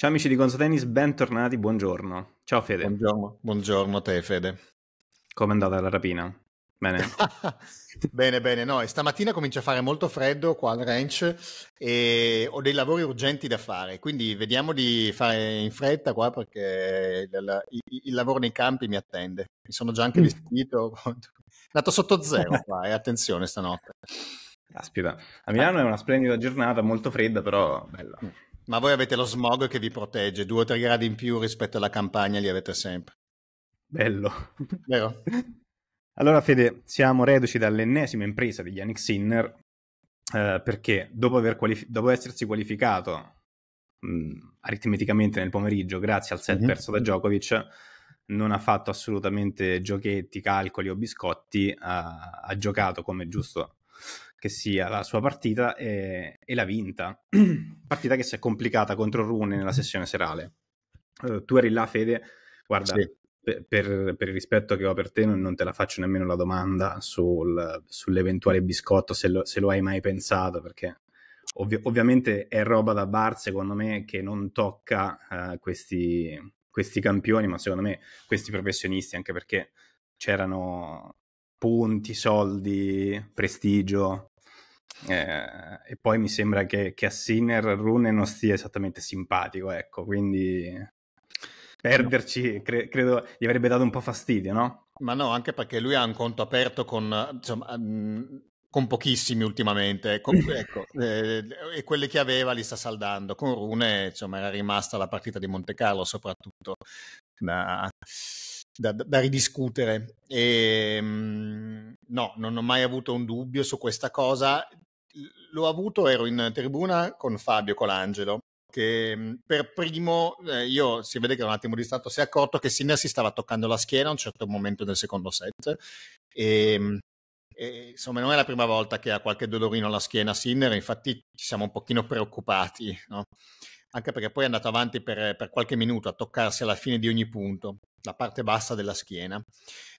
Ciao amici di Gonzo Tennis, bentornati, buongiorno. Ciao Fede. Buongiorno, buongiorno a te Fede. Come è andata la rapina? Bene. bene, bene. No, stamattina comincia a fare molto freddo qua al ranch e ho dei lavori urgenti da fare, quindi vediamo di fare in fretta qua perché il, il, il lavoro nei campi mi attende. Mi sono già anche mm. vestito, è andato sotto zero qua e attenzione stanotte. Aspetta, a Milano è una splendida giornata, molto fredda però bella. Mm. Ma voi avete lo smog che vi protegge, due o tre gradi in più rispetto alla campagna li avete sempre. Bello. Vero? allora Fede, siamo reduci dall'ennesima impresa degli Yannick Sinner eh, perché dopo, qualif- dopo, essersi qualificato mh, mm, aritmeticamente nel pomeriggio grazie al set mm-hmm. perso da Djokovic non ha fatto assolutamente giochetti, calcoli o biscotti, ha, ha giocato come giusto che sia la sua partita e, e l'ha vinta. partita che si è complicata contro Rune nella sessione serale. Uh, tu eri là, Fede, guarda, sì. per, per, il rispetto che ho per te non, non te la faccio nemmeno la domanda sul, sull'eventuale biscotto, se lo, se lo, hai mai pensato, perché ovvi- ovviamente è roba da bar, secondo me, che non tocca uh, questi, questi campioni, ma secondo me questi professionisti, anche perché c'erano punti, soldi, prestigio eh, e poi mi sembra che, che a Sinner Rune non stia esattamente simpatico, ecco, quindi perderci cre- credo gli avrebbe dato un po' fastidio, no? Ma no, anche perché lui ha un conto aperto con, insomma, con pochissimi ultimamente, con, ecco, eh, e quelli che aveva li sta saldando. Con Rune, insomma, era rimasta la partita di Monte Carlo soprattutto. Da da, da ridiscutere. E, ehm, no, non ho mai avuto un dubbio su questa cosa. L'ho avuto, ero in tribuna con Fabio Colangelo, che mm, per primo, eh, io si vede che un attimo di stato si è accorto che Sinner si stava toccando la schiena a un certo momento del secondo set. E, ehm, e, insomma, non è la prima volta che ha qualche dolorino alla schiena Sinner, infatti ci siamo un pochino preoccupati. No? anche perché poi è andato avanti per, per, qualche minuto a toccarsi alla fine di ogni punto, la parte bassa della schiena.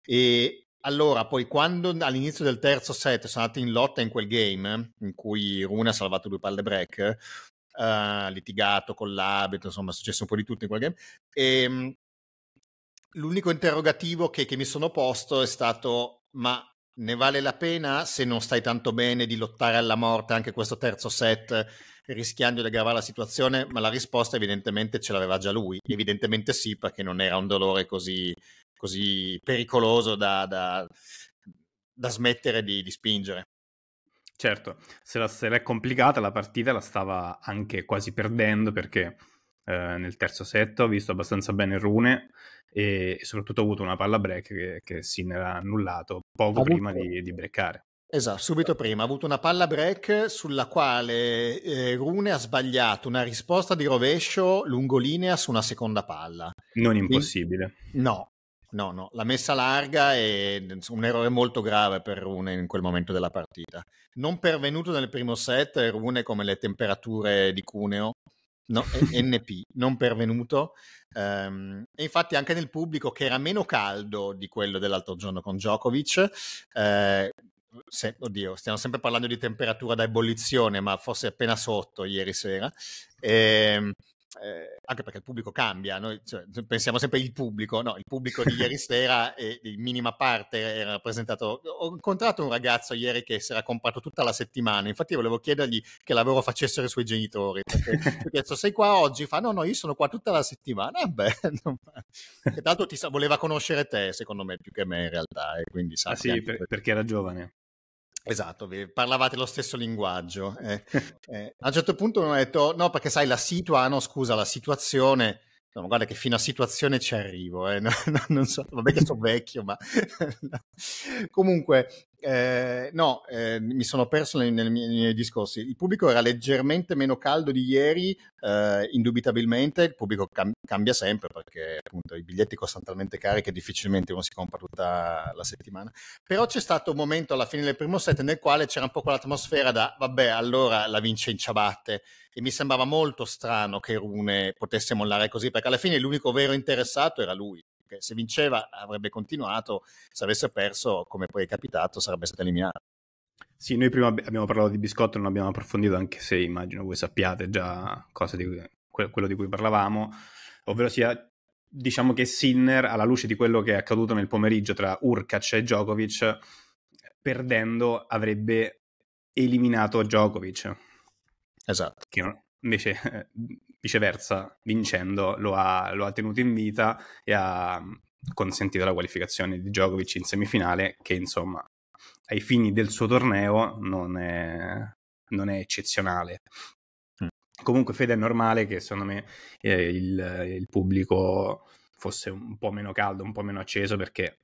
E allora, poi quando all'inizio del terzo set sono andati in lotta in quel game, in cui Runa ha salvato due palle break, uh, litigato con l'abito, insomma è successo un po' di tutto in quel game, e, um, l'unico interrogativo che, che mi sono posto è stato, ma ne vale la pena se non stai tanto bene di lottare alla morte anche questo terzo set rischiando di aggravare la situazione, ma la risposta evidentemente ce l'aveva già lui, evidentemente sì perché non era un dolore così, così pericoloso da, da, da smettere di, di, spingere. Certo, se, la, se l'è complicata la partita la stava anche quasi perdendo perché eh, nel terzo set ho visto abbastanza bene Rune e, soprattutto ha avuto una palla break che, che Sinner ha annullato poco ha prima di, di breccare. Esatto, subito prima ha avuto una palla break sulla quale eh, Rune ha sbagliato una risposta di rovescio lungolinea su una seconda palla. Non impossibile. Quindi, no, no, no, la messa larga è un errore molto grave per Rune in quel momento della partita. Non pervenuto nel primo set, Rune come le temperature di Cuneo no, NP, non pervenuto. Um, e infatti anche nel pubblico che era meno caldo di quello dell'altro giorno con Djokovic, eh, se, oddio, stiamo sempre parlando di temperatura da ebollizione, ma forse appena sotto ieri sera. Eh, eh, anche perché il pubblico cambia, noi cioè, pensiamo sempre il pubblico, no, il pubblico di ieri sera e in minima parte era rappresentato. Ho incontrato un ragazzo ieri che si era comprato tutta la settimana, infatti volevo chiedergli che lavoro facessero i suoi genitori, perché ho chiesto sei qua oggi, fa no no io sono qua tutta la settimana, eh beh, no, che tanto ti sa, voleva conoscere te secondo me più che me in realtà, e quindi sa... Ah, sì, per, perché era giovane. Esatto, parlavate lo stesso linguaggio. Eh. eh, a un certo punto mi hanno detto, no, perché sai, la situazione, ah, no, scusa, la situazione... No, guarda che fino a situazione ci arrivo, eh. no, no, non so, vabbè che sono vecchio, ma comunque eh, no, eh, mi sono perso nei, nei, miei discorsi. Il pubblico era leggermente meno caldo di ieri, eh, indubitabilmente. Il pubblico cam- cambia sempre perché appunto i biglietti costano talmente cari che difficilmente uno si compra tutta la settimana. Però c'è stato un momento alla fine del primo set nel quale c'era un po' quell'atmosfera da vabbè, allora la vince in ciabatte. E mi sembrava molto strano che Rune potesse mollare così perché alla fine l'unico vero interessato era lui perché se vinceva avrebbe continuato, se avesse perso, come poi è capitato, sarebbe stato eliminato. Sì, noi prima abbiamo parlato di biscotto, non abbiamo approfondito, anche se immagino voi sappiate già cosa di quello di cui parlavamo, ovvero sia diciamo che Sinner, alla luce di quello che è accaduto nel pomeriggio tra Urkac e Djokovic, perdendo avrebbe eliminato Djokovic. Esatto. Che invece viceversa vincendo lo ha, lo ha tenuto in vita e ha mm, consentito la qualificazione di Djokovic in semifinale che insomma ai fini del suo torneo non è, non è eccezionale. Mm. Comunque Fede è normale che secondo me eh, il, il, pubblico fosse un po' meno caldo, un po' meno acceso perché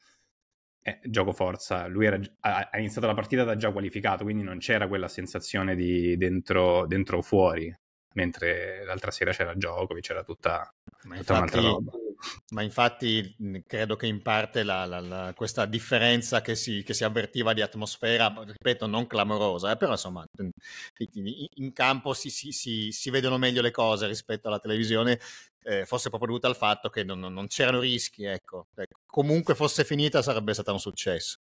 eh, gioco forza, lui era, ha, ha, iniziato la partita da già qualificato, quindi non c'era quella sensazione di dentro o fuori, mentre l'altra sera c'era gioco, c'era tutta, tutta infatti, un'altra roba. Ma infatti credo che in parte la, la, la, questa differenza che si, che si, avvertiva di atmosfera, ripeto, non clamorosa, eh, però insomma in campo si, si, si, vedono meglio le cose rispetto alla televisione, eh, fosse proprio dovuta al fatto che non, non c'erano rischi, ecco. ecco. Comunque fosse finita sarebbe stato un successo.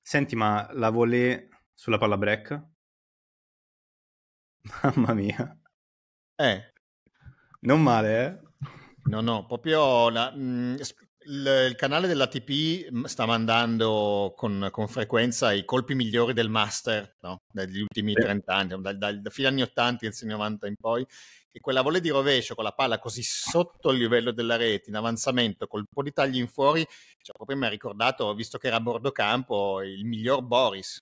Senti, ma la volée sulla palla break? Mamma mia. Eh. Non male, eh? No, no, proprio la, mh, mhmm, il, canale dell'ATP sta mandando con, con, frequenza i colpi migliori del master, no? Dagli ultimi 30 anni, dal, dal, da fine anni 80, inizio 90 in poi, E quella volle di rovescio con la palla così sotto il livello della rete, in avanzamento, col po' di tagli in fuori, cioè proprio mi ha ricordato, visto che era a bordo campo, il miglior Boris.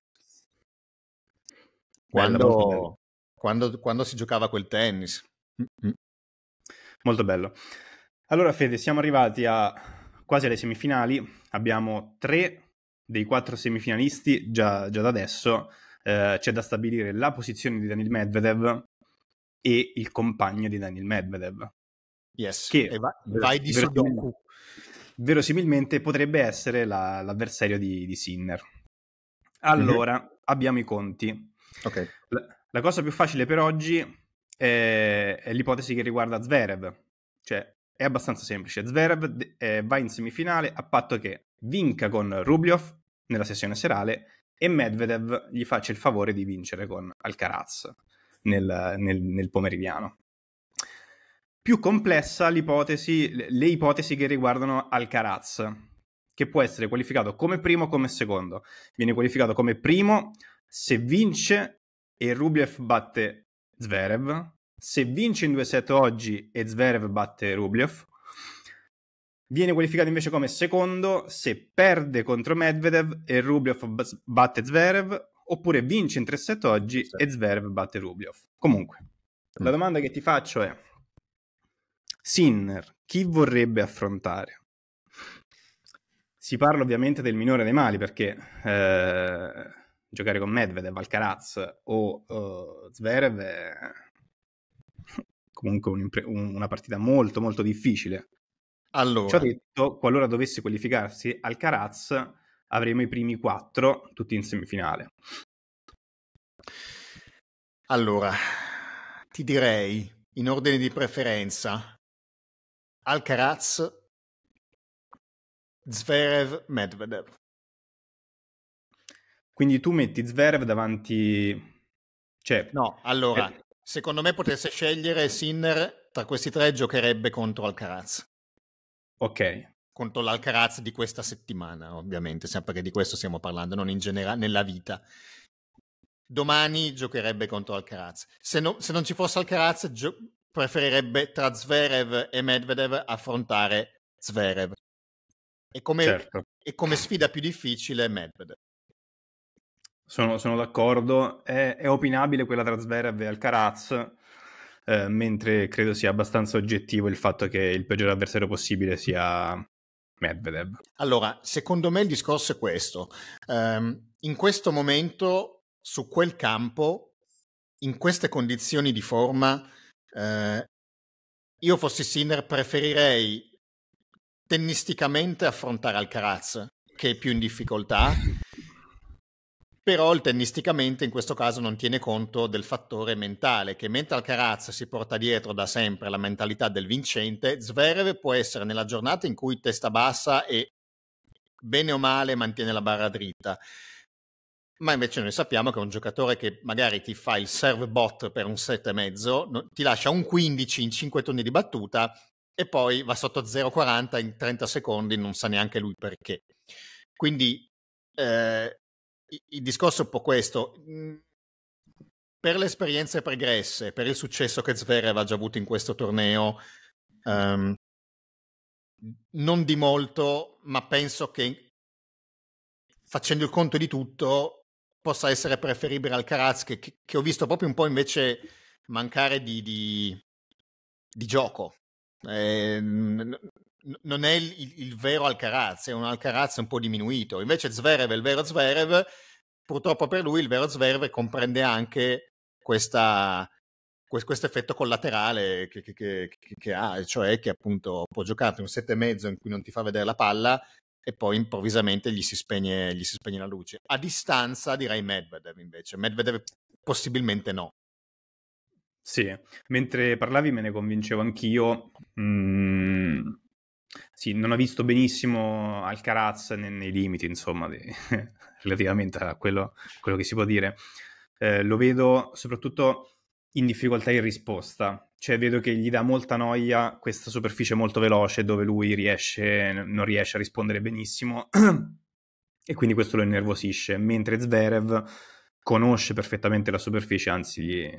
Quando quando, quando si giocava quel tennis. Mm, mm. Molto bello. Allora Fede, siamo arrivati a quasi alle semifinali, abbiamo tre dei quattro semifinalisti già, già da adesso, eh, c'è da stabilire la posizione di Daniel Medvedev e il compagno di Daniel Medvedev. Yes, che e va, vai di Sudoku. Verosimilmente potrebbe essere la, l'avversario di, di Sinner. Mhm. Allora, mm-hmm. abbiamo i conti. Okay. La, la cosa più facile per oggi è, è l'ipotesi che riguarda Zverev, cioè è abbastanza semplice. Zverev eh, va in semifinale a patto che vinca con Rublev nella sessione serale e Medvedev gli faccia il favore di vincere con Alcaraz nel, nel, nel pomeridiano. Più complessa l'ipotesi, le ipotesi che riguardano Alcaraz, che può essere qualificato come primo o come secondo. Viene qualificato come primo se vince e Rublev batte Zverev, se vince in due set oggi e Zverev batte Rublev, viene qualificato invece come secondo se perde contro Medvedev e Rublev batte Zverev, oppure vince in tre set oggi sì. e Zverev batte Rublev. Comunque, mm. la domanda che ti faccio è, Sinner, chi vorrebbe affrontare? Si parla ovviamente del minore dei mali perché eh, giocare con Medvedev, Alcaraz o uh, Zverev è comunque un una partita molto molto difficile. Allora. Ciò detto, qualora dovesse qualificarsi Alcaraz, avremo i primi quattro tutti in semifinale. Allora, ti direi in ordine di preferenza Alcaraz, Zverev, Medvedev. Quindi tu metti Zverev davanti... Cioè, no, allora, eh... secondo me potesse scegliere Sinner tra questi tre giocherebbe contro Alcaraz. Ok. Contro l'Alcaraz di questa settimana, ovviamente, perché di questo stiamo parlando, non in generale, nella vita. Domani giocherebbe contro Alcaraz. Se, no, se non ci fosse Alcaraz, gio- preferirebbe tra Zverev e Medvedev affrontare Zverev. E come, certo. e come sfida più difficile Medvedev. Sono, sono d'accordo. È, è, opinabile quella tra Zverev e Alcaraz, eh, mentre credo sia abbastanza oggettivo il fatto che il peggior avversario possibile sia Medvedev. Allora, secondo me il discorso è questo. Um, in questo momento, su quel campo, in queste condizioni di forma, eh, io fossi Sinner preferirei tennisticamente affrontare Alcaraz, che è più in difficoltà, però il tennisticamente in questo caso non tiene conto del fattore mentale, che mentre Alcaraz si porta dietro da sempre la mentalità del vincente, Zverev può essere nella giornata in cui testa bassa e bene o male mantiene la barra dritta. Ma invece noi sappiamo che un giocatore che magari ti fa il serve bot per un set e mezzo, ti lascia un 15 in 5 turni di battuta e poi va sotto 0,40 in 30 secondi, non sa neanche lui perché. Quindi eh, il discorso è un po' questo. Mm, per le esperienze pregresse, per il successo che Zverev ha già avuto in questo torneo, um, non di molto, ma penso che facendo il conto di tutto possa essere preferibile al Karaz che, che ho visto proprio un po' invece mancare di, di, di gioco. Eh, non è il, il, vero Alcaraz, è un Alcaraz un po' diminuito. Invece Zverev è il vero Zverev, purtroppo per lui il vero Zverev comprende anche questa, questo effetto collaterale che, che, che, che, ha, cioè che appunto può giocarti un set e mezzo in cui non ti fa vedere la palla e poi improvvisamente gli si spegne, gli si spegne la luce. A distanza direi Medvedev invece, Medvedev possibilmente no. Sì, mentre parlavi me ne convincevo anch'io. Mm, sì, non ha visto benissimo Alcaraz nei, nei limiti, insomma, di, relativamente a quello, quello, che si può dire. Eh, lo vedo soprattutto in difficoltà in risposta, cioè vedo che gli dà molta noia questa superficie molto veloce dove lui riesce, non riesce a rispondere benissimo e quindi questo lo innervosisce, mentre Zverev conosce perfettamente la superficie, anzi gli,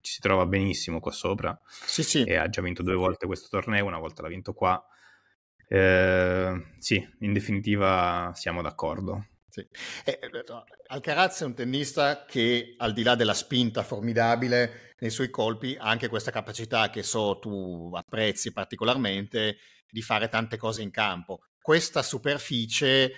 ci si trova benissimo qua sopra sì, sì. e ha già vinto due volte questo torneo, una volta l'ha vinto qua eh, sì, in definitiva siamo d'accordo. Sì. Eh, eh, Alcaraz è un tennista che al di là della spinta formidabile nei suoi colpi ha anche questa capacità che so tu apprezzi particolarmente di fare tante cose in campo. Questa superficie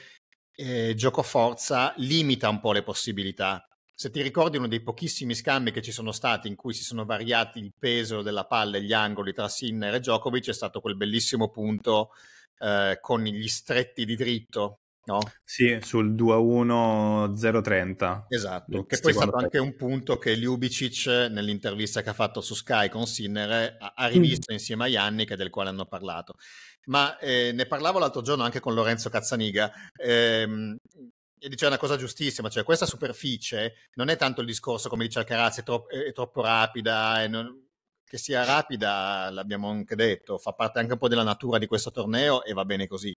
eh, giocoforza limita un po' le possibilità. Se ti ricordi uno dei pochissimi scambi che ci sono stati in cui si sono variati il peso della palla e gli angoli tra Sinner e Djokovic è stato quel bellissimo punto eh, con gli stretti di dritto. No? Sì, sul 2-1-0-30. Esatto, che poi è stato anche un punto che Ljubicic nell'intervista che ha fatto su Sky con Sinner ha mm. rivisto mm. insieme a Ianni, del quale hanno parlato. Ma eh, ne parlavo l'altro giorno anche con Lorenzo Cazzaniga. Ehm, e diceva una cosa giustissima, cioè questa superficie non è tanto il discorso come dice Alcaraz, è, tro- è troppo rapida, non, che sia rapida, l'abbiamo anche detto, fa parte anche un po' della natura di questo torneo e va bene così.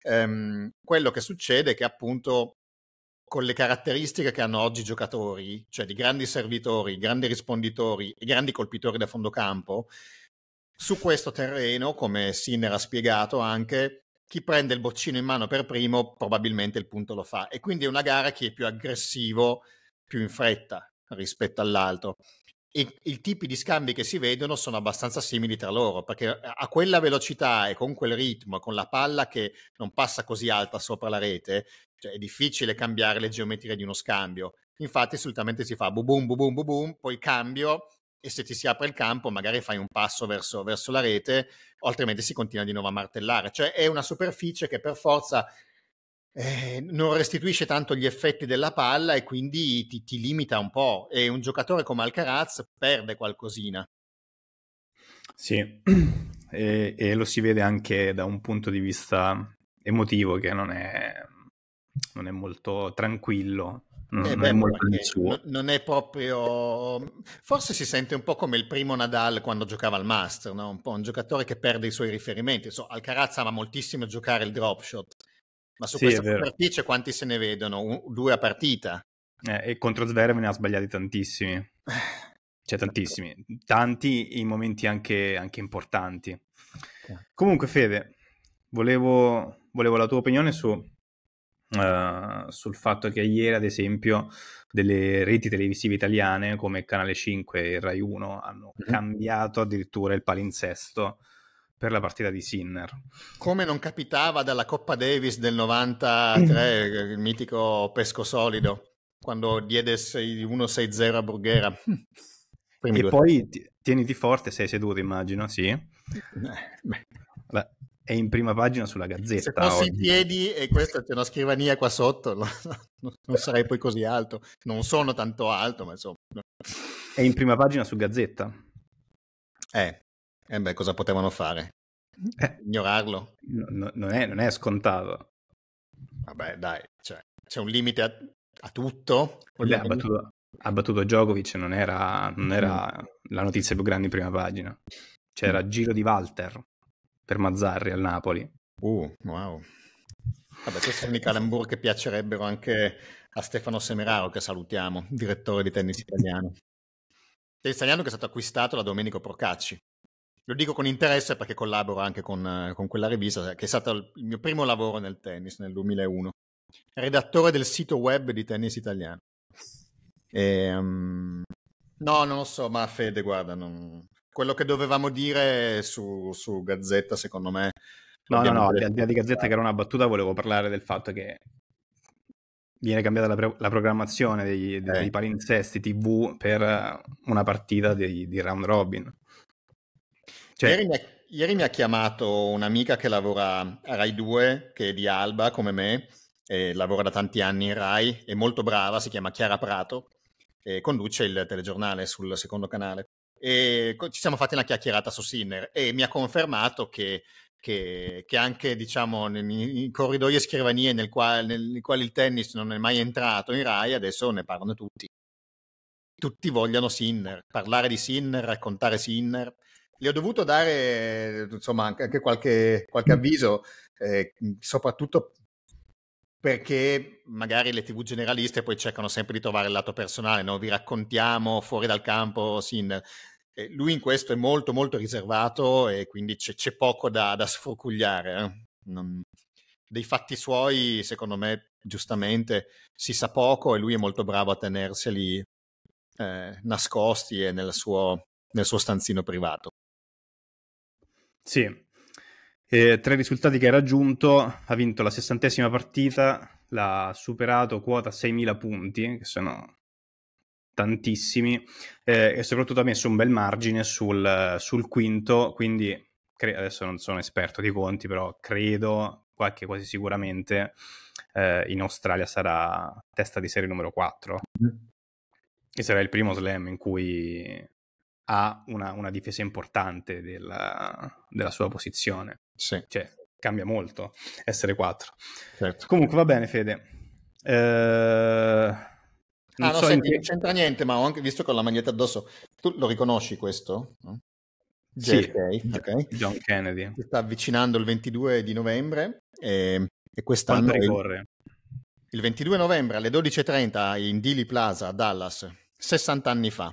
Ehm, quello che succede è che appunto con le caratteristiche che hanno oggi i giocatori, cioè di grandi servitori, grandi risponditori e grandi colpitori da fondo campo, su questo terreno, come Sinner ha spiegato anche, chi prende il boccino in mano per primo probabilmente il punto lo fa. E quindi è una gara che è più aggressivo, più in fretta rispetto all'altro i, i, tipi di scambi che si vedono sono abbastanza simili tra loro, perché a quella velocità e con quel ritmo, con la palla che non passa così alta sopra la rete, cioè è difficile cambiare le geometrie di uno scambio. Infatti solitamente si fa bu boom, bu boom, boom, poi cambio e se ti si apre il campo magari fai un passo verso, verso la rete, altrimenti si continua di nuovo a martellare. Cioè è una superficie che per forza eh, non restituisce tanto gli effetti della palla e quindi ti, ti limita un po'. E un giocatore come Alcaraz perde qualcosina. Sì, e, e, lo si vede anche da un punto di vista emotivo che non è, non è molto tranquillo. Non, eh beh, è molto il suo. Non è proprio. Forse si sente un po' come il primo Nadal quando giocava al Master, no? un po' un giocatore che perde i suoi riferimenti. So, Alcaraz ama moltissimo giocare il drop shot ma su sì, questa superficie quanti se ne vedono? Un, due a partita? Eh, e contro Zverev ne ha sbagliati tantissimi. Cioè tantissimi. Tanti in momenti anche, anche importanti. Okay. Comunque Fede, volevo, volevo, la tua opinione su, uh, sul fatto che ieri, ad esempio, delle reti televisive italiane come Canale 5 e Rai 1 hanno mm-hmm. cambiato addirittura il palinsesto per la partita di Sinner. Come non capitava dalla Coppa Davis del 93, mm. il mitico pesco solido, quando diede 1-6-0 a Brughera. Primi e due. poi tieniti forte, sei seduto immagino, sì? Eh, beh. Beh è in prima pagina sulla gazzetta. Se fossi in piedi e questa c'è una scrivania qua sotto, non sarei poi così alto. Non sono tanto alto, ma insomma. È in prima pagina su Gazzetta. Eh, e beh, cosa potevano fare? Eh. Ignorarlo? No, no, non, è, non, è, scontato. Vabbè, dai, cioè, c'è un limite a, a tutto. Beh, ha, battuto, ha battuto Djokovic, non era, non era mm. la notizia più grande in prima pagina. C'era mm. giro di Walter per Mazzarri al Napoli. Uh, wow. Vabbè, questi sono i calambur che piacerebbero anche a Stefano Semeraro, che salutiamo, direttore di tennis italiano. tennis italiano che è stato acquistato da Domenico Procacci, lo dico con interesse perché collaboro anche con, eh, con, quella rivista, che è stato il mio primo lavoro nel tennis nel 2001. Redattore del sito web di tennis italiano. E, um, no, non lo so, ma Fede, guarda, non... quello che dovevamo dire su, su Gazzetta, secondo me... No, no, no, al di là di Gazzetta, che era una battuta, volevo parlare del fatto che viene cambiata la, pre- la programmazione dei, dei, eh. palinsesti TV per una partita di, di round robin. Cioè... Ieri, mi ha, ieri, mi ha, chiamato un'amica che lavora a Rai 2, che è di Alba come me, lavora da tanti anni in Rai, è molto brava, si chiama Chiara Prato, e conduce il telegiornale sul secondo canale. E ci siamo fatti una chiacchierata su Sinner e mi ha confermato che che, che, anche diciamo in corridoi e scrivanie nel quale, nel quale, il tennis non è mai entrato in Rai, adesso ne parlano tutti. Tutti vogliono Sinner, parlare di Sinner, raccontare Sinner gli ho dovuto dare insomma, anche qualche, qualche mm. avviso, eh, soprattutto perché magari le tv generaliste poi cercano sempre di trovare il lato personale, non vi raccontiamo fuori dal campo, sin... eh, lui in questo è molto molto riservato e quindi c'è, c'è poco da, da sfrucugliare. Eh. Non... Dei fatti suoi, secondo me, giustamente si sa poco e lui è molto bravo a tenerseli eh, nascosti e nel suo, nel suo stanzino privato. Sì. E tra i risultati che ha raggiunto, ha vinto la sessantesima partita, l'ha superato quota 6.000 punti, che sono tantissimi, eh, e soprattutto ha messo un bel margine sul, sul quinto, quindi cre- adesso non sono esperto di conti, però credo che quasi sicuramente eh, in Australia sarà testa di serie numero 4 mm. e sarà il primo slam in cui ha una, una difesa importante della, della, sua posizione. Sì. Cioè, cambia molto essere 4. Certo. Comunque va bene, Fede. Eh... Ah, non ah, so no, senti, che... non c'entra niente, ma ho anche visto con la maglietta addosso. Tu lo riconosci questo? JFK, sì, okay. John Kennedy. Si sta avvicinando il 22 di novembre e, ehm, e quest'anno... Il, il 22 novembre alle 12.30 in Dealey Plaza a Dallas, 60 anni fa,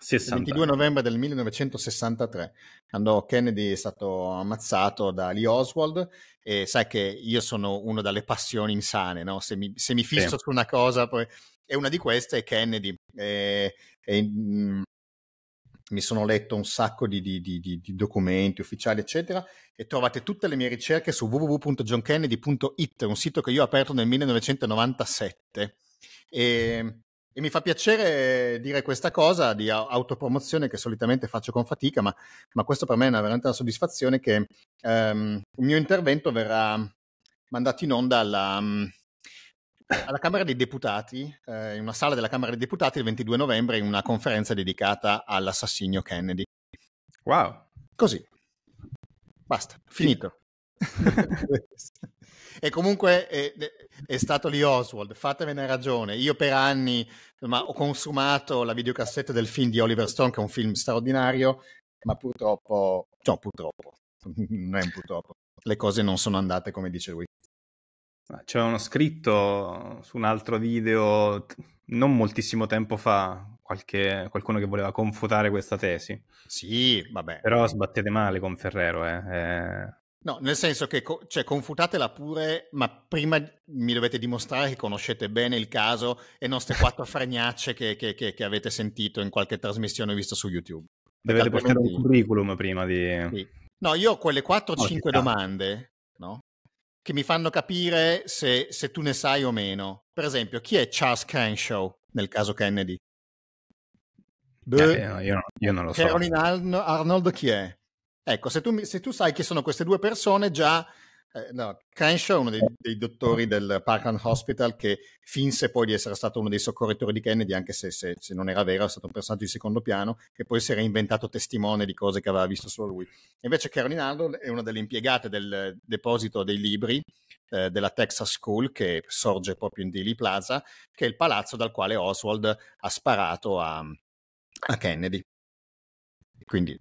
63. Il 22 novembre del 1963, quando Kennedy è stato ammazzato da Lee Oswald, e sai che io sono uno delle passioni insane, no? se, mi, se mi fisso sì. su una cosa, poi... e una di queste è Kennedy. E, e, mh, mm, mi sono letto un sacco di, di, di, di, documenti ufficiali, eccetera, e trovate tutte le mie ricerche su www.johnkennedy.it, un sito che io ho aperto nel 1997. E ehm, e mi fa piacere dire questa cosa di autopromozione che solitamente faccio con fatica, ma, ma questo per me è una, veramente una soddisfazione che ehm, il mio intervento verrà mandato in onda alla, mm, alla Camera dei Deputati, eh, in una sala della Camera dei Deputati il 22 novembre, in una conferenza dedicata all'assassinio Kennedy. Wow. Così. Basta, finito. E comunque è, eh, è stato lì Oswald, fatemene ragione. Io per anni insomma, ho consumato la videocassetta del film di Oliver Stone, che è un film straordinario, ma purtroppo, no, purtroppo, non è un purtroppo, le cose non sono andate come dice lui. C'è uno scritto su un altro video non moltissimo tempo fa, qualche, qualcuno che voleva confutare questa tesi. Sì, vabbè. Però sbattete male con Ferrero, eh. È eh. No, nel senso che cioè, confutatela pure, ma prima mi dovete dimostrare che conoscete bene il caso e non ste quattro fregnacce che, che, che, che, avete sentito in qualche trasmissione vista su YouTube. Dovete portare un curriculum prima di... Sì. No, io ho quelle 4-5 oh, domande no? che mi fanno capire se, se, tu ne sai o meno. Per esempio, chi è Charles Crenshaw nel caso Kennedy? Beh, eh, io, io, non lo Caroline so. Caroline Arnold chi è? Ecco, se tu, se tu sai chi sono queste due persone, già eh, no, Crenshaw è uno dei, dei, dottori del Parkland Hospital che finse poi di essere stato uno dei soccorritori di Kennedy, anche se, se, se non era vero, è stato un personaggio di secondo piano che poi si era inventato testimone di cose che aveva visto solo lui. Invece Caroline Arnold è una delle impiegate del deposito dei libri eh, della Texas School che sorge proprio in Dealey Plaza, che è il palazzo dal quale Oswald ha sparato a, a Kennedy. Quindi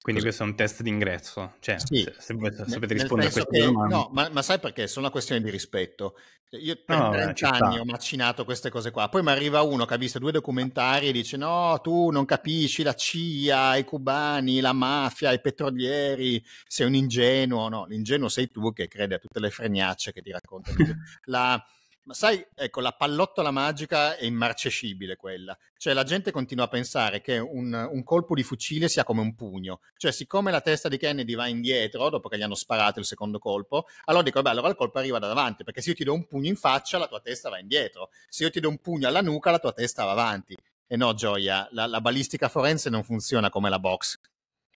quindi questo è un test d'ingresso, cioè sì. se, se, se sapete rispondere a questa che, domanda. No, ma, ma, sai perché? Sono una questione di rispetto. Cioè, io per no, 30 anni ho macinato queste cose qua, poi mi arriva uno che ha visto due documentari e dice no, tu non capisci la CIA, i cubani, la mafia, i petrolieri, sei un ingenuo. No, l'ingenuo sei tu che crede a tutte le fregnacce che ti raccontano. la ma sai, ecco, la pallottola magica è immarcescibile quella. Cioè la gente continua a pensare che un, un, colpo di fucile sia come un pugno. Cioè siccome la testa di Kennedy va indietro dopo che gli hanno sparato il secondo colpo, allora dico, beh, allora il colpo arriva da davanti, perché se io ti do un pugno in faccia la tua testa va indietro. Se io ti do un pugno alla nuca la tua testa va avanti. E no, Gioia, la, la balistica forense non funziona come la box.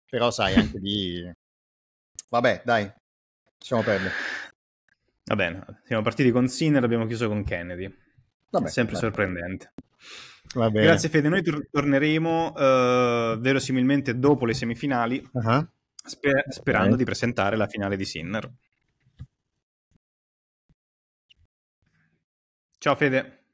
Però sai, anche lì... Vabbè, dai, ci siamo perdere. Va bene, siamo partiti con Sinner, abbiamo chiuso con Kennedy. Vabbè, sempre vabbè. sorprendente. Grazie Fede, noi tor- torneremo uh, verosimilmente dopo le semifinali, uh-huh. sper- sperando okay. di presentare la finale di Sinner. Ciao Fede.